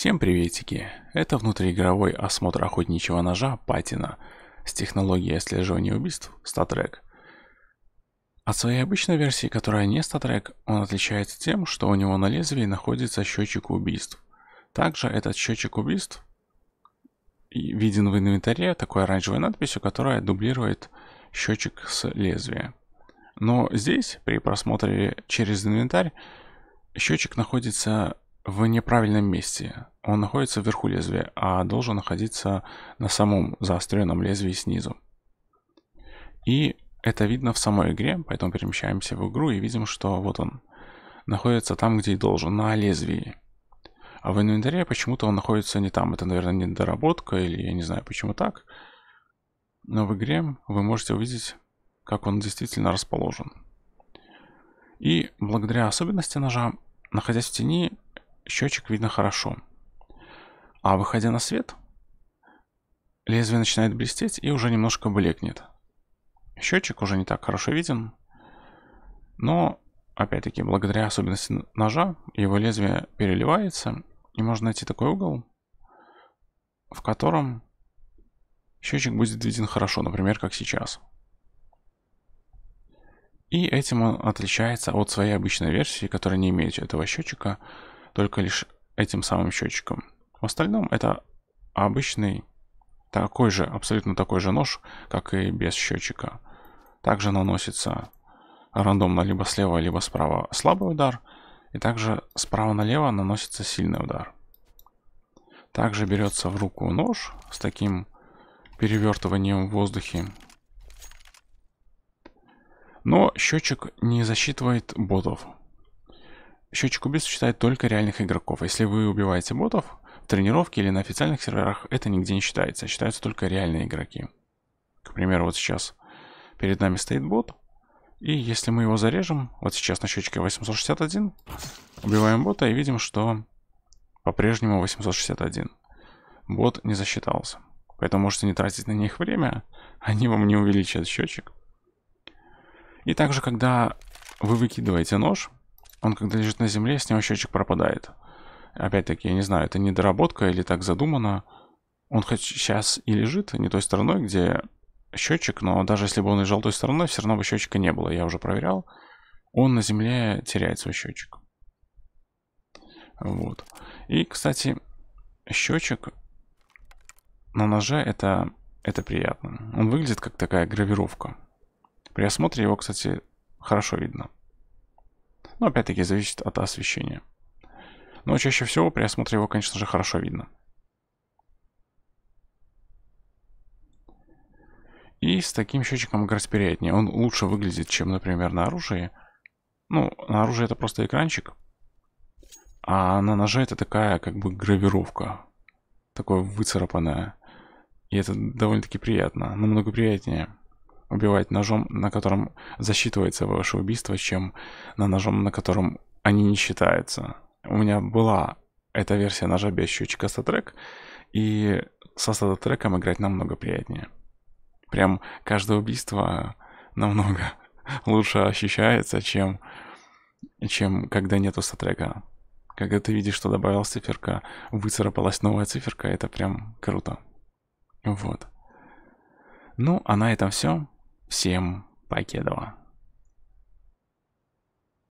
Всем приветики! Это внутриигровой осмотр охотничьего ножа Патина с технологией отслеживания убийств StatRec. От своей обычной версии, которая не StatRec, он отличается тем, что у него на лезвии находится счетчик убийств. Также этот счетчик убийств виден в инвентаре такой оранжевой надписью, которая дублирует счетчик с лезвия. Но здесь, при просмотре через инвентарь, счетчик находится в неправильном месте. Он находится вверху лезвия, а должен находиться на самом заостренном лезвии снизу. И это видно в самой игре, поэтому перемещаемся в игру и видим, что вот он находится там, где и должен, на лезвии. А в инвентаре почему-то он находится не там. Это, наверное, недоработка или я не знаю, почему так. Но в игре вы можете увидеть, как он действительно расположен. И благодаря особенности ножа, находясь в тени, счетчик видно хорошо. А выходя на свет, лезвие начинает блестеть и уже немножко блекнет. Счетчик уже не так хорошо виден, но опять-таки благодаря особенности ножа его лезвие переливается и можно найти такой угол, в котором счетчик будет виден хорошо, например, как сейчас. И этим он отличается от своей обычной версии, которая не имеет этого счетчика, только лишь этим самым счетчиком. В остальном это обычный, такой же, абсолютно такой же нож, как и без счетчика. Также наносится рандомно либо слева, либо справа слабый удар, и также справа налево наносится сильный удар. Также берется в руку нож с таким перевертыванием в воздухе. Но счетчик не засчитывает ботов, Счетчик убийств считает только реальных игроков. Если вы убиваете ботов, в тренировке или на официальных серверах это нигде не считается. А считаются только реальные игроки. К примеру, вот сейчас перед нами стоит бот. И если мы его зарежем, вот сейчас на счетчике 861, убиваем бота и видим, что по-прежнему 861. Бот не засчитался. Поэтому можете не тратить на них время, они вам не увеличат счетчик. И также, когда вы выкидываете нож, он когда лежит на земле, с него счетчик пропадает. Опять-таки, я не знаю, это недоработка или так задумано. Он хоть сейчас и лежит не той стороной, где счетчик, но даже если бы он лежал той стороной, все равно бы счетчика не было. Я уже проверял. Он на земле теряет свой счетчик. Вот. И, кстати, счетчик на ноже это, это приятно. Он выглядит как такая гравировка. При осмотре его, кстати, хорошо видно. Но опять-таки зависит от освещения. Но чаще всего при осмотре его, конечно же, хорошо видно. И с таким счетчиком гораздо приятнее. Он лучше выглядит, чем, например, на оружии. Ну, на оружии это просто экранчик. А на ноже это такая, как бы, гравировка. Такое выцарапанная. И это довольно-таки приятно. Намного приятнее убивать ножом, на котором засчитывается ваше убийство, чем на ножом, на котором они не считаются. У меня была эта версия ножа без счетчика статрек, и со статреком играть намного приятнее. Прям каждое убийство намного лучше ощущается, чем, чем когда нету статрека. Когда ты видишь, что добавилась циферка, выцарапалась новая циферка, это прям круто. Вот. Ну, а на этом все. Всем покедова.